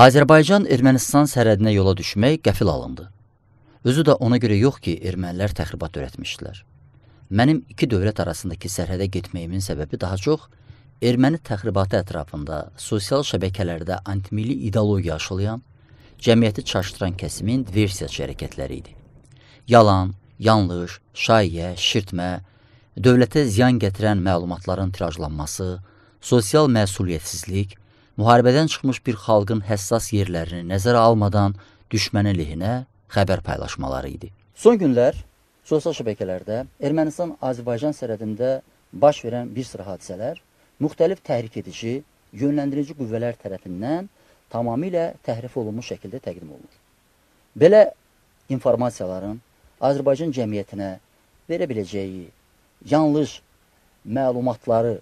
Azərbaycan-Ermənistan sərhədinə yola düşmək qəfil alındı. Özü də ona görə yox ki, ermənilər təxribat törətmişdilər. Mənim iki dövlət arasındakı sərhədə getməyimin səbəbi daha çox erməni təxribatı ətrafında sosial şəbəkələrdə antimilli ideologiya aşılayan, cəmiyyəti çaşdıran kəsimin diversiyaçı hərəkətləri idi. Yalan, yanlış, şayyə, şirtmə, dövlətə ziyan gətirən məlumatların tirajlanması, sosial məsuliyyətsizlik, müharibədən çıxmış bir xalqın həssas yerlərini nəzərə almadan düşmənə lehinə xəbər paylaşmaları idi. Son günlər sosial şəbəkələrdə Ermənistan-Azərbaycan sərhədində baş verən bir sıra hadisələr müxtəlif təhrik edici, yönləndirici qüvvələr tərəfindən tamamilə təhrif olunmuş şəkildə təqdim olunur. Belə informasiyaların Azərbaycan cəmiyyətinə verə biləcəyi yanlış məlumatları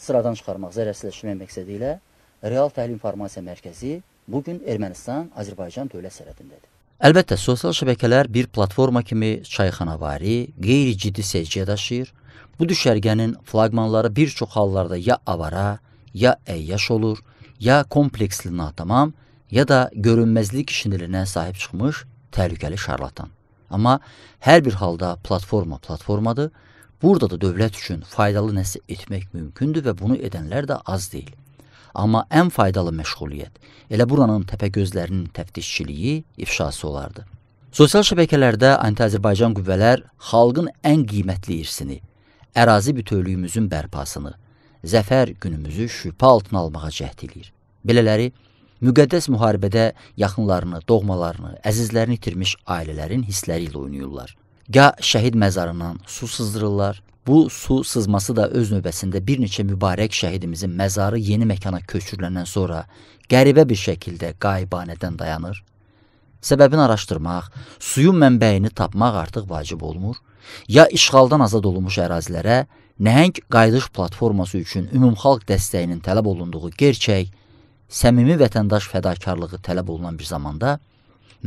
sıradan çıxarmaq, zərərsizləşdirmək məqsədi ilə Real Təhlil İnformasiya Mərkəzi bu gün Ermənistan-Azərbaycan dövlət sərhədindədir. Əlbəttə, sosial şəbəkələr bir platforma kimi çayxanavari, qeyri-ciddi sezgiyə daşıyır. Bu düşərgənin flaqmanları bir çox hallarda ya avara, ya əyyaş olur, ya kompleksli natamam, ya da görünməzlik işinilinə sahib çıxmış təhlükəli şarlatan. Amma hər bir halda platforma platformadır. Burada da dövlət üçün faydalı nəsə etmək mümkündür və bunu edənlər də az deyil. Amma ən faydalı məşğuliyyət elə buranın təpəgözlərinin təftişçiliyi, ifşası olardı. Sosial şəbəkələrdə anti-Azərbaycan qüvvələr xalqın ən qiymətli irsini, ərazi bütövlüyümüzün bərpasını, zəfər günümüzü şübhə altına almağa cəhd eləyir. Belələri, müqəddəs müharibədə yaxınlarını, doğmalarını, əzizlərini itirmiş ailələrin hissləri ilə oynayırlar. Ya şəhid məzarından su sızdırırlar, Bu su sızması da öz növbəsində bir neçə mübarək şəhidimizin məzarı yeni məkana köçürüləndən sonra qəribə bir şəkildə qaybanədən dayanır. Səbəbini araşdırmaq, suyun mənbəyini tapmaq artıq vacib olmur. Ya işğaldan azad olunmuş ərazilərə nəhəng qayıdış platforması üçün ümumxalq dəstəyinin tələb olunduğu gerçək, səmimi vətəndaş fədakarlığı tələb olunan bir zamanda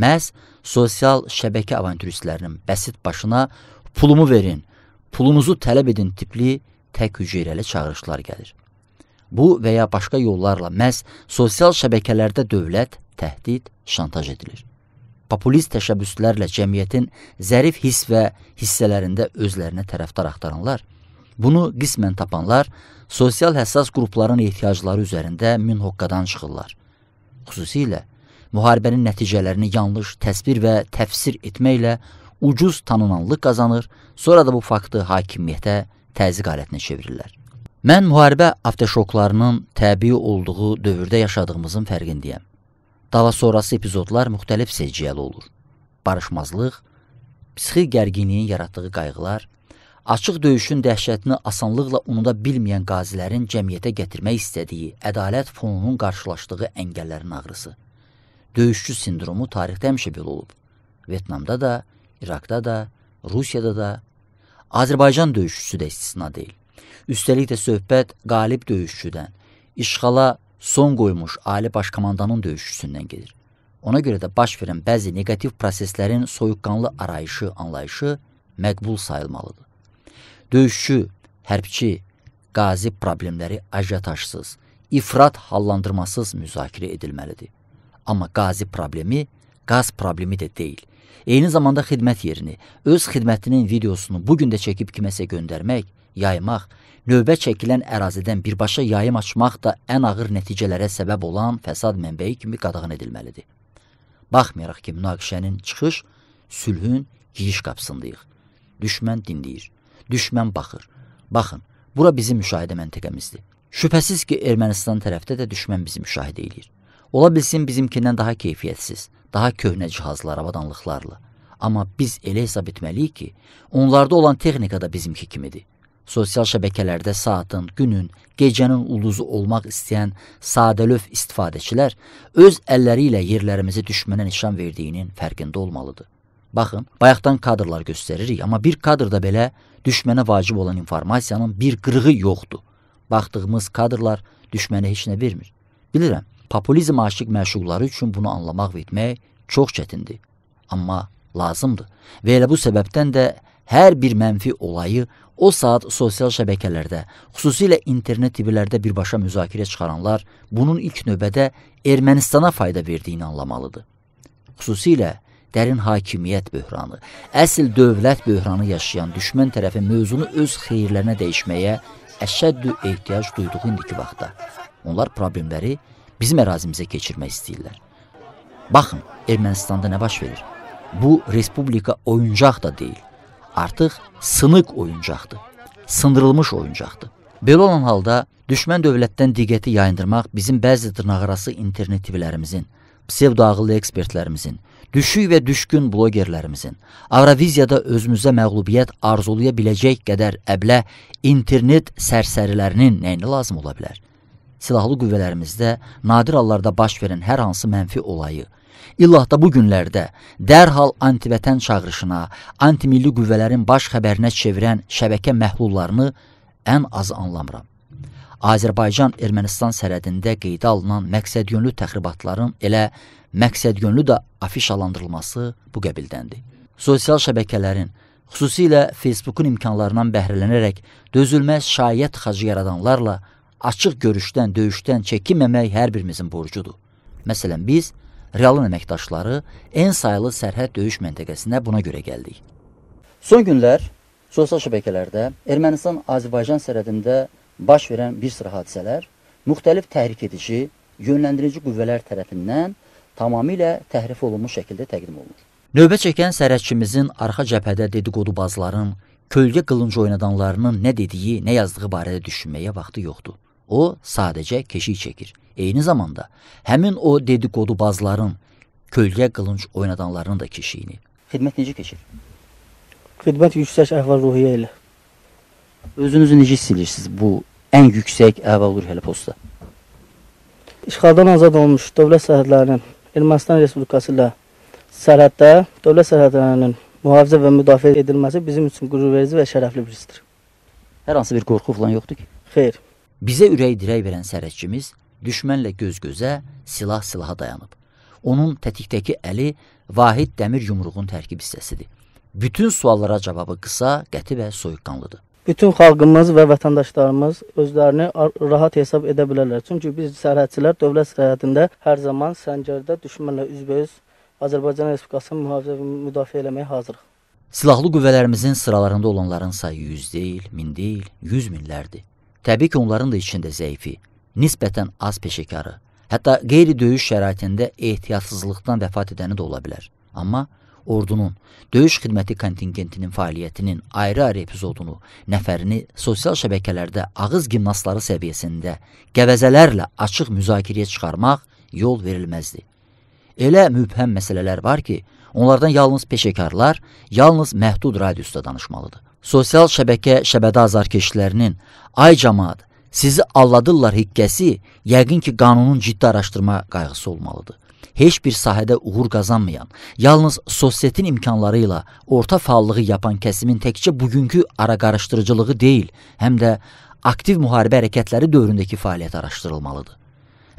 məhz sosial şəbəkə avanturistlərinin bəsit başına pulumu verin, pulunuzu tələb edin tipli tək hüceyrəli çağırışlar gəlir. Bu və ya başqa yollarla məhz sosial şəbəkələrdə dövlət, təhdid, şantaj edilir. Populist təşəbbüslərlə cəmiyyətin zərif hiss və hissələrində özlərinə tərəfdar axtaranlar, bunu qismən tapanlar, sosial həssas qrupların ehtiyacları üzərində münhoqqadan çıxırlar. Xüsusilə, müharibənin nəticələrini yanlış təsvir və təfsir etməklə ucuz tanınanlıq qazanır, sonra da bu faktı hakimiyyətə təzyiq alətinə çevirirlər. Mən müharibə avtoşoklarının təbii olduğu dövrdə yaşadığımızın fərqindəyəm. Dava sonrası epizodlar müxtəlif seçiciyəli olur. Barışmazlıq, psixi gərginliyin yaratdığı qayğılar, açıq döyüşün dəhşətini asanlıqla unuda bilməyən qazilərin cəmiyyətə gətirmək istədiyi ədalət fonunun qarşılaşdığı əngəllərin ağrısı. Döyüşçü sindromu tarixdə həmişə belə olub. Vyetnamda da, İraqda da, Rusiyada da Azərbaycan döyüşçüsü də istisna deyil. Üstəlik də söhbət qalib döyüşçüdən, işğala son qoymuş Ali Başkomandanın döyüşçüsündən gedir. Ona görə də baş verən bəzi negativ proseslərin soyuqqanlı arayışı, anlayışı məqbul sayılmalıdır. Döyüşçü, hərbçi, qazi problemləri ajatajsız, ifrat hallandırmasız müzakirə edilməlidir. Amma qazi problemi qaz problemi də deyil. Eyni zamanda xidmət yerini, öz xidmətinin videosunu bu gün də çəkib kiməsə göndərmək, yaymaq, növbə çəkilən ərazidən birbaşa yayım açmaq da ən ağır nəticələrə səbəb olan fəsad mənbəyi kimi qadağan edilməlidir. Baxmayaraq ki, münaqişənin çıxış sülhün giriş qapısındayıq. Düşmən dinləyir, düşmən baxır. Baxın, bura bizim müşahidə məntəqəmizdir. Şübhəsiz ki, Ermənistan tərəfdə də düşmən bizi müşahidə edir. Ola bilsin bizimkindən daha keyfiyyətsiz, daha köhnə cihazlar, avadanlıqlarla. Amma biz elə hesab etməliyik ki, onlarda olan texnika da bizimki kimidir. Sosial şəbəkələrdə saatın, günün, gecənin ulduzu olmaq istəyən sadəlöv istifadəçilər öz əlləri ilə yerlərimizi düşmənə nişan verdiyinin fərqində olmalıdır. Baxın, bayaqdan kadrlar göstəririk, amma bir kadrda belə düşmənə vacib olan informasiyanın bir qırığı yoxdur. Baxdığımız kadrlar düşmənə heç nə vermir. Bilirəm, Populizm aşiq məşuqları üçün bunu anlamaq və etmək çox çətindir, amma lazımdır. Və elə bu səbəbdən də hər bir mənfi olayı o saat sosial şəbəkələrdə, xüsusilə internet tivilərdə birbaşa müzakirə çıxaranlar bunun ilk növbədə Ermənistana fayda verdiyini anlamalıdır. Xüsusilə dərin hakimiyyət böhranı, əsl dövlət böhranı yaşayan düşmən tərəfi mövzunu öz xeyirlərinə dəyişməyə əşəddü ehtiyac duyduğu indiki vaxtda. Onlar problemləri bizim ərazimizə keçirmək istəyirlər. Baxın, Ermənistanda nə baş verir? Bu respublika oyuncaq da deyil. Artıq sınıq oyuncaqdır. Sındırılmış oyuncaqdır. Belə olan halda düşmən dövlətdən diqqəti yayındırmaq bizim bəzi dırnaqarası internetçilərimizin, pseudoağıllı ekspertlərimizin, düşük və düşkün blogerlərimizin, Avroviziyada özümüzə məğlubiyyət arzulaya biləcək qədər əblə internet sərsərilərinin nəyinə lazım ola bilər? silahlı qüvvələrimizdə nadir hallarda baş verən hər hansı mənfi olayı, İllahda bu günlərdə dərhal antivətən çağırışına, antimilli qüvvələrin baş xəbərinə çevirən şəbəkə məhlullarını ən az anlamıram. Azərbaycan-Ermənistan sərhədində qeydə alınan məqsədyönlü təxribatların elə məqsədyönlü də afişalandırılması bu qəbildəndir. Sosial şəbəkələrin, xüsusilə Facebookun imkanlarından bəhrələnərək dözülməz şayət xacı yaradanlarla açıq görüşdən, döyüşdən çəkinməmək hər birimizin borcudur. Məsələn, biz realın əməkdaşları ən saylı sərhəd döyüş məntəqəsinə buna görə gəldik. Son günlər sosial şəbəkələrdə Ermənistan-Azərbaycan sərhədində baş verən bir sıra hadisələr müxtəlif təhrik edici, yönləndirici qüvvələr tərəfindən tamamilə təhrif olunmuş şəkildə təqdim olunur. Növbə çəkən sərhədçimizin arxa cəbhədə dediqodubazların, kölgə qılınc oynadanlarının nə dediyi, nə yazdığı barədə düşünməyə vaxtı yoxdur. O sadəcə keşik çəkir. Eyni zamanda həmin o dedikodubazların, kölgə qılınc oynadanların da keşiyini. Xidmət necə keçir? Xidmət yüksək əhval-ruhiyyə ilə. Özünüzü necə hiss edirsiniz bu ən yüksək əhval-ruhiyyəli postda? İşğaldan azad olmuş dövlət sərhədlərinin Ermənistan Respublikası ilə sərhəddə dövlət sərhədlərinin mühafizə və müdafiə edilməsi bizim üçün qürurverici və şərəfli bir hissdir. Hər hansı bir qorxu falan yoxdur ki? Xeyr. Bizə ürək dirək verən sərhədçimiz düşmənlə göz-gözə, silah-silaha dayanıb. Onun tətikdəki əli vahid dəmir yumruğun tərkib hissəsidir. Bütün suallara cavabı qısa, qəti və soyuqqanlıdır. Bütün xalqımız və vətəndaşlarımız özlərini rahat hesab edə bilərlər. Çünki biz sərhədçilər dövlət sərhədində hər zaman səngərdə düşmənlə üzbəüz Azərbaycan Respublikasının mühafizə və müdafiə eləməyə hazırıq. Silahlı qüvvələrimizin sıralarında olanların sayı 100 deyil, 1000 deyil, 100 minlərdir. Təbii ki, onların da içində zəifi, nisbətən az peşəkarı, hətta qeyri-döyüş şəraitində ehtiyatsızlıqdan vəfat edəni də ola bilər. Amma ordunun, döyüş xidməti kontingentinin fəaliyyətinin ayrı-ayrı epizodunu, nəfərini sosial şəbəkələrdə ağız gimnastları səviyyəsində qəvəzələrlə açıq müzakirəyə çıxarmaq yol verilməzdi. Elə mübhəm məsələlər var ki, onlardan yalnız peşəkarlar, yalnız məhdud radiusda danışmalıdır sosial şəbəkə şəbədə azarkeşlərinin ay cəmaat sizi alladırlar hiqqəsi yəqin ki qanunun ciddi araşdırma qayğısı olmalıdır. Heç bir sahədə uğur qazanmayan, yalnız sosietin imkanları ilə orta fəallığı yapan kəsimin təkcə bugünkü ara qarışdırıcılığı deyil, həm də aktiv müharibə hərəkətləri dövründəki fəaliyyət araşdırılmalıdır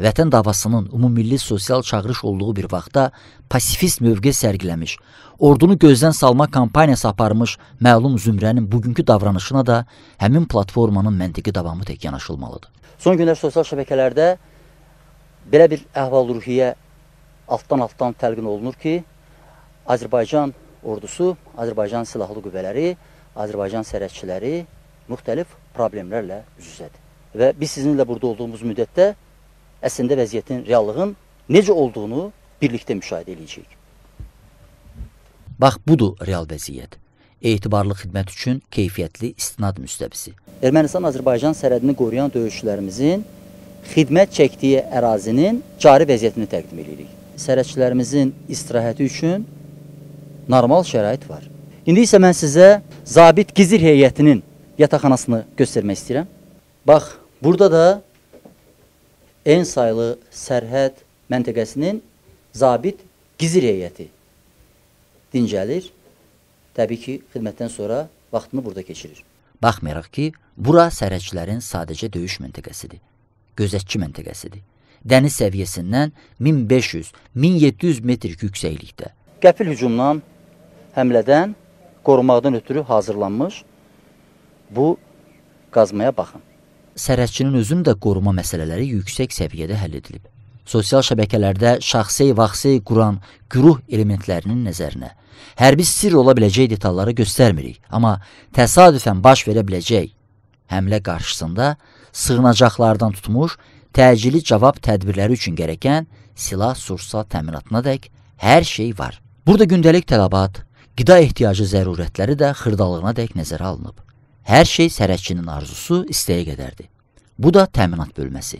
vətən davasının ümummilli sosial çağırış olduğu bir vaxtda pasifist mövqe sərgiləmiş, ordunu gözdən salma kampaniyası aparmış məlum zümrənin bugünkü davranışına da həmin platformanın məntiqi davamı tək yanaşılmalıdır. Son günlər sosial şəbəkələrdə belə bir əhval-ruhiyyə altdan-altdan təlqin olunur ki, Azərbaycan ordusu, Azərbaycan silahlı qüvvələri, Azərbaycan sərhədçiləri müxtəlif problemlərlə üz-üzədir. Və biz sizinlə burada olduğumuz müddətdə əslində vəziyyətin, reallığın necə olduğunu birlikdə müşahidə edəcəyik. Bax, budur real vəziyyət. Etibarlı xidmət üçün keyfiyyətli istinad müstəbisi. Ermənistan-Azərbaycan sərhədini qoruyan döyüşçülərimizin xidmət çəkdiyi ərazinin cari vəziyyətini təqdim edirik. Sərhədçilərimizin istirahəti üçün normal şərait var. İndi isə mən sizə Zabit Gizir heyətinin yataqxanasını göstərmək istəyirəm. Bax, burada da en saylı sərhəd məntəqəsinin zabit gizir heyəti dincəlir. Təbii ki, xidmətdən sonra vaxtını burada keçirir. Baxmayaraq ki, bura sərhədçilərin sadəcə döyüş məntəqəsidir, gözətçi məntəqəsidir. Dəniz səviyyəsindən 1500-1700 metr yüksəklikdə. Qəfil hücumdan, həmlədən, qorumaqdan ötürü hazırlanmış bu qazmaya baxın sərhədçinin özünü də qoruma məsələləri yüksək səviyyədə həll edilib. Sosial şəbəkələrdə şəxsi, vaxsi, quran, güruh elementlərinin nəzərinə hərbi sirr ola biləcək detalları göstərmirik, amma təsadüfən baş verə biləcək həmlə qarşısında sığınacaqlardan tutmuş, təcili cavab tədbirləri üçün gərəkən silah-sursa təminatına dək hər şey var. Burada gündəlik tələbat, qida ehtiyacı zərurətləri də xırdalığına dək nəzərə alınıb. Hər şey sərəkçinin arzusu istəyə qədərdir. Bu da təminat bölməsi.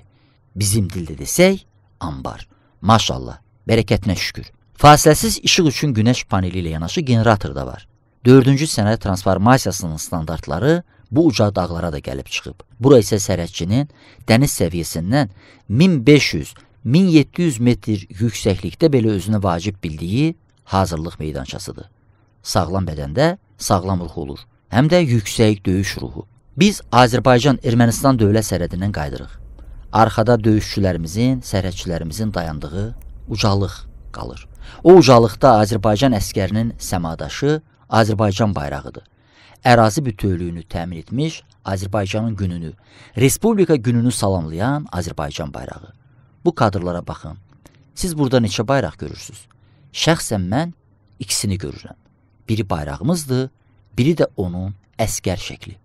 Bizim dildə desək, ambar. Maşallah, bərəkətinə şükür. Fasiləsiz işıq üçün günəş paneli ilə yanaşı generator da var. Dördüncü sənə transformasiyasının standartları bu uca dağlara da gəlib çıxıb. Bura isə sərəkçinin dəniz səviyyəsindən 1500-1700 metr yüksəklikdə belə özünə vacib bildiyi hazırlıq meydançasıdır. Sağlam bədəndə sağlam ruh olur həm də yüksək döyüş ruhu. Biz Azərbaycan-Ermənistan dövlət sərhədindən qayıdırıq. Arxada döyüşçülərimizin, sərhədçilərimizin dayandığı ucalıq qalır. O ucalıqda Azərbaycan əskərinin səmadaşı Azərbaycan bayrağıdır. Ərazi bütövlüyünü təmin etmiş Azərbaycanın gününü, Respublika gününü salamlayan Azərbaycan bayrağı. Bu kadrlara baxın. Siz burada neçə bayraq görürsünüz? Şəxsən mən ikisini görürəm. Biri bayrağımızdır, biri də onun əsgər şəkli.